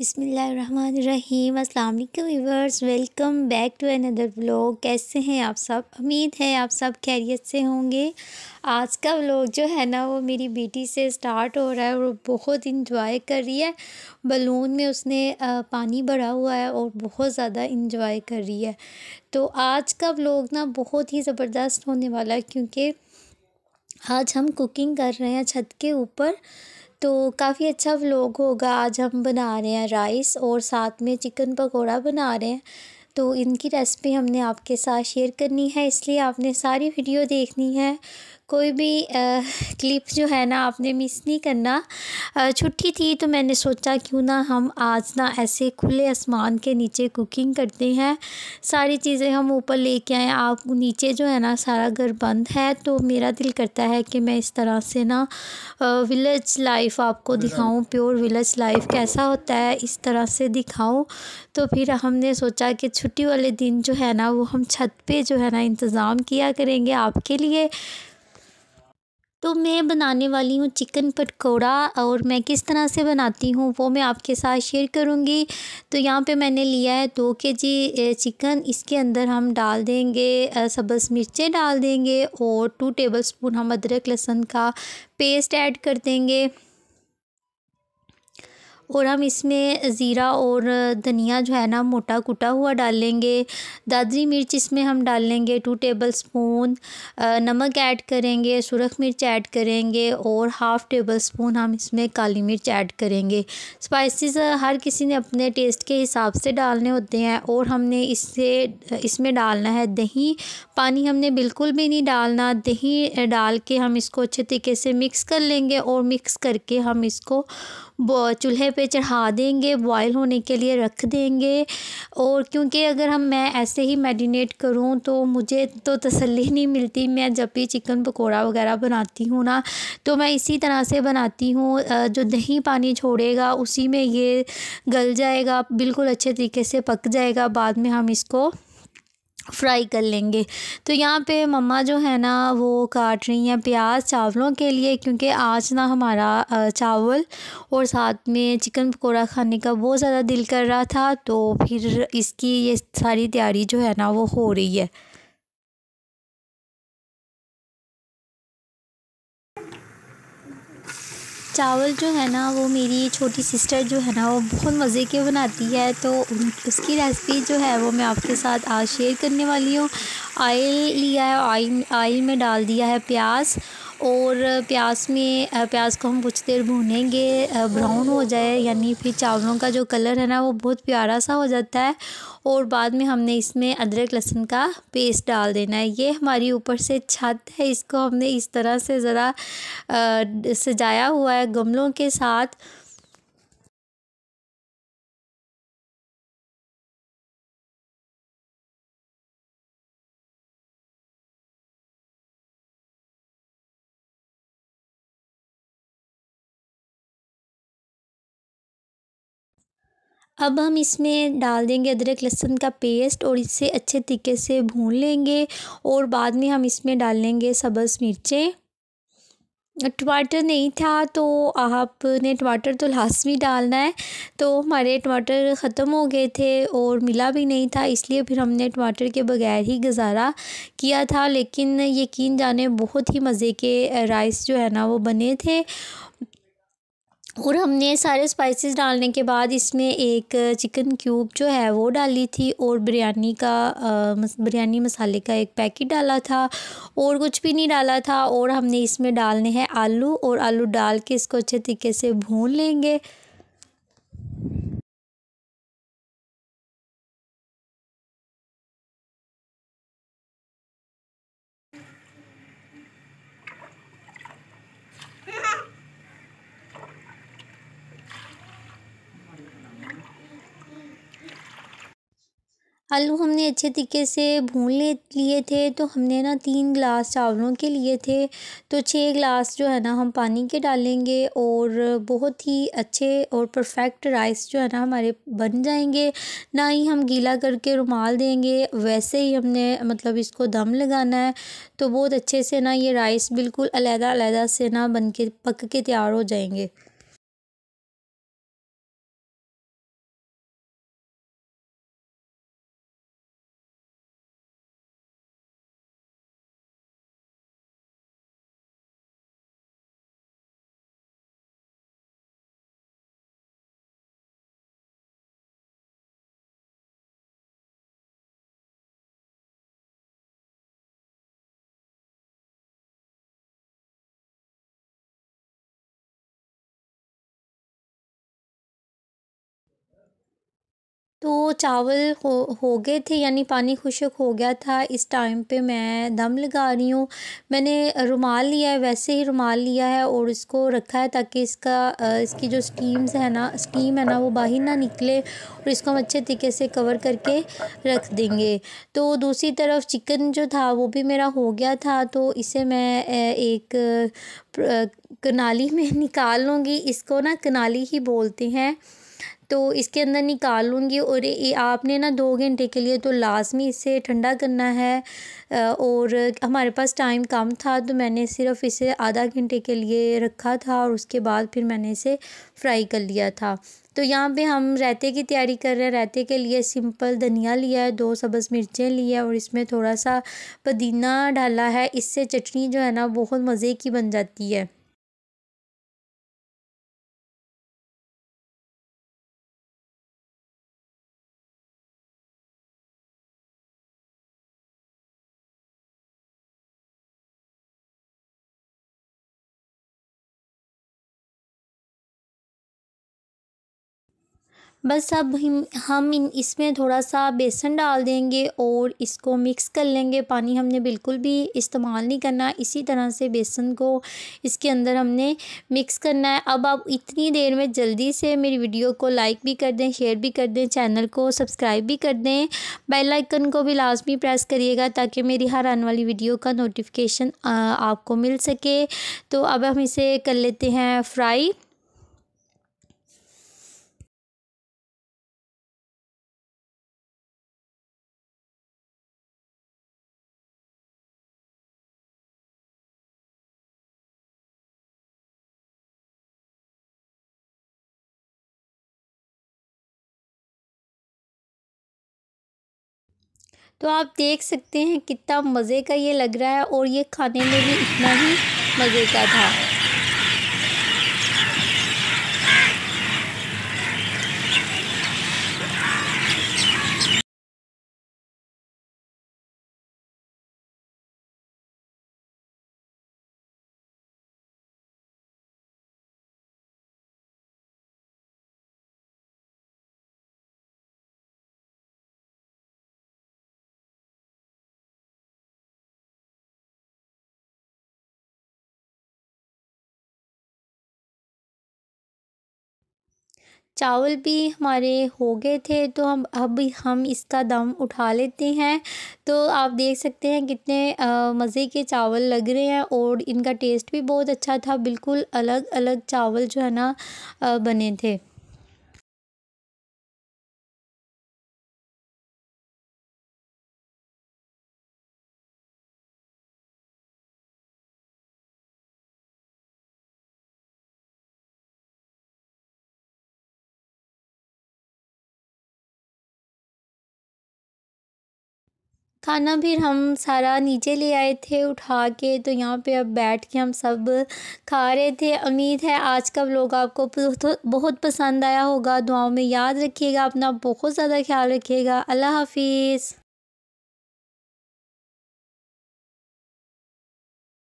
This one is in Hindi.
अस्सलाम वालेकुम viewers welcome back to another vlog कैसे हैं आप सब उम्मीद है आप सब खैरियत से होंगे आज का व्लॉग जो है ना वो मेरी बेटी से स्टार्ट हो रहा है और बहुत इंजॉय कर रही है बलून में उसने पानी भरा हुआ है और बहुत ज़्यादा इंजॉय कर रही है तो आज का व्लॉग ना बहुत ही ज़बरदस्त होने वाला है क्योंकि आज हम कुकिंग कर रहे हैं छत के ऊपर तो काफ़ी अच्छा व्लॉग होगा आज हम बना रहे हैं राइस और साथ में चिकन पकौड़ा बना रहे हैं तो इनकी रेसिपी हमने आपके साथ शेयर करनी है इसलिए आपने सारी वीडियो देखनी है कोई भी क्लिप जो है ना आपने मिस नहीं करना छुट्टी थी तो मैंने सोचा क्यों ना हम आज ना ऐसे खुले आसमान के नीचे कुकिंग करते हैं सारी चीज़ें हम ऊपर लेके आए आप नीचे जो है ना सारा घर बंद है तो मेरा दिल करता है कि मैं इस तरह से ना विलेज लाइफ आपको दिखाऊं प्योर विलेज लाइफ कैसा होता है इस तरह से दिखाऊँ तो फिर हमने सोचा कि छुट्टी वाले दिन जो है ना वो हम छत पर जो है ना इंतज़ाम किया करेंगे आपके लिए तो मैं बनाने वाली हूँ चिकन पटकोड़ा और मैं किस तरह से बनाती हूँ वो मैं आपके साथ शेयर करूँगी तो यहाँ पे मैंने लिया है दो के जी चिकन इसके अंदर हम डाल देंगे सब्ज़ मिर्चें डाल देंगे और टू टेबल स्पून हम अदरक लहसुन का पेस्ट ऐड कर देंगे और हम इसमें ज़ीरा और धनिया जो है ना मोटा कुटा हुआ डालेंगे दादरी मिर्च इसमें हम डालेंगे टू टेबल स्पून नमक ऐड करेंगे सुरख मिर्च ऐड करेंगे और हाफ़ टेबल स्पून हम इसमें काली मिर्च ऐड करेंगे स्पाइसेस हर किसी ने अपने टेस्ट के हिसाब से डालने होते हैं और हमने इससे इसमें डालना है दही पानी हमने बिल्कुल भी नहीं डालना दही डाल के हम इसको अच्छे तरीके से मिक्स कर लेंगे और मिक्स करके हम इसको चूल्हे पे चढ़ा देंगे बॉयल होने के लिए रख देंगे और क्योंकि अगर हम मैं ऐसे ही मैरिनेट करूँ तो मुझे तो तसल्ली नहीं मिलती मैं जब भी चिकन पकौड़ा वगैरह बनाती हूँ ना तो मैं इसी तरह से बनाती हूँ जो दही पानी छोड़ेगा उसी में ये गल जाएगा बिल्कुल अच्छे तरीके से पक जाएगा बाद में हम इसको फ्राई कर लेंगे तो यहाँ पे मम्मा जो है ना वो काट रही हैं प्याज चावलों के लिए क्योंकि आज ना हमारा चावल और साथ में चिकन पकौड़ा खाने का बहुत ज़्यादा दिल कर रहा था तो फिर इसकी ये सारी तैयारी जो है ना वो हो रही है चावल जो है ना वो मेरी छोटी सिस्टर जो है ना वो बहुत मज़े के बनाती है तो उसकी रेसिपी जो है वो मैं आपके साथ आज शेयर करने वाली हूँ ऑयल लिया है ऑयल ऑयल में डाल दिया है प्याज और प्याज में प्याज को हम कुछ देर भूनेंगे ब्राउन हो जाए यानी फिर चावलों का जो कलर है ना वो बहुत प्यारा सा हो जाता है और बाद में हमने इसमें अदरक लहसुन का पेस्ट डाल देना है ये हमारी ऊपर से छत है इसको हमने इस तरह से ज़रा सजाया हुआ है गमलों के साथ अब हम इसमें डाल देंगे अदरक लहसुन का पेस्ट और इसे अच्छे तरीके से भून लेंगे और बाद में हम इसमें डाल लेंगे सब्ज़ मिर्चें टमाटर नहीं था तो आपने टमाटर तो लास्ट में डालना है तो हमारे टमाटर ख़त्म हो गए थे और मिला भी नहीं था इसलिए फिर हमने टमाटर के बगैर ही गुजारा किया था लेकिन यकीन जाने बहुत ही मज़े के राइस जो है ना वो बने थे और हमने सारे स्पाइसेस डालने के बाद इसमें एक चिकन क्यूब जो है वो डाली थी और बिरयानी का बिरयानी मसाले का एक पैकेट डाला था और कुछ भी नहीं डाला था और हमने इसमें डालने हैं आलू और आलू डाल के इसको अच्छे तरीके से भून लेंगे आलू हमने अच्छे तरीके से भून ले लिए थे तो हमने ना तीन गिलास चावलों के लिए थे तो छः गिलास जो है ना हम पानी के डालेंगे और बहुत ही अच्छे और परफेक्ट राइस जो है ना हमारे बन जाएंगे ना ही हम गीला करके रुमाल देंगे वैसे ही हमने मतलब इसको दम लगाना है तो बहुत अच्छे से ना ये राइस बिल्कुल अलहदा अलहदा से ना बन के पक के तैयार हो जाएंगे तो चावल हो हो गए थे यानी पानी खुशक हो गया था इस टाइम पे मैं दम लगा रही हूँ मैंने रुमाल लिया है वैसे ही रुमाल लिया है और इसको रखा है ताकि इसका इसकी जो स्टीम्स है ना स्टीम है ना वो बाहर ना निकले और इसको हम अच्छे तरीके से कवर करके रख देंगे तो दूसरी तरफ चिकन जो था वो भी मेरा हो गया था तो इसे मैं एक कनाली में निकाल लूँगी इसको ना कनाली ही बोलते हैं तो इसके अंदर निकाल लूँगी और आपने ना दो घंटे के लिए तो लाजमी इसे ठंडा करना है और हमारे पास टाइम कम था तो मैंने सिर्फ इसे आधा घंटे के लिए रखा था और उसके बाद फिर मैंने इसे फ्राई कर लिया था तो यहाँ पे हम रायते की तैयारी कर रहे हैं रायते के लिए सिंपल धनिया लिया है दो सब्ज़ मिर्चें ली है और इसमें थोड़ा सा पुदीना डाला है इससे चटनी जो है ना बहुत मज़े की बन जाती है बस अब हम हम इन इसमें थोड़ा सा बेसन डाल देंगे और इसको मिक्स कर लेंगे पानी हमने बिल्कुल भी इस्तेमाल नहीं करना इसी तरह से बेसन को इसके अंदर हमने मिक्स करना है अब आप इतनी देर में जल्दी से मेरी वीडियो को लाइक भी कर दें शेयर भी कर दें चैनल को सब्सक्राइब भी कर दें बेल आइकन को भी लाजमी प्रेस करिएगा ताकि मेरी हर आने वाली वीडियो का नोटिफिकेशन आपको मिल सके तो अब हम इसे कर लेते हैं फ्राई तो आप देख सकते हैं कितना मज़े का ये लग रहा है और ये खाने में भी इतना ही मज़े का था चावल भी हमारे हो गए थे तो हम अब हम इसका दम उठा लेते हैं तो आप देख सकते हैं कितने मज़े के चावल लग रहे हैं और इनका टेस्ट भी बहुत अच्छा था बिल्कुल अलग अलग चावल जो है ना बने थे खाना फिर हम सारा नीचे ले आए थे उठा के तो यहाँ पे अब बैठ के हम सब खा रहे थे उम्मीद है आज का व्लॉग आपको बहुत पसंद आया होगा दुआओं में याद रखिएगा अपना बहुत ज़्यादा ख्याल रखिएगा अल्लाह हाफिज़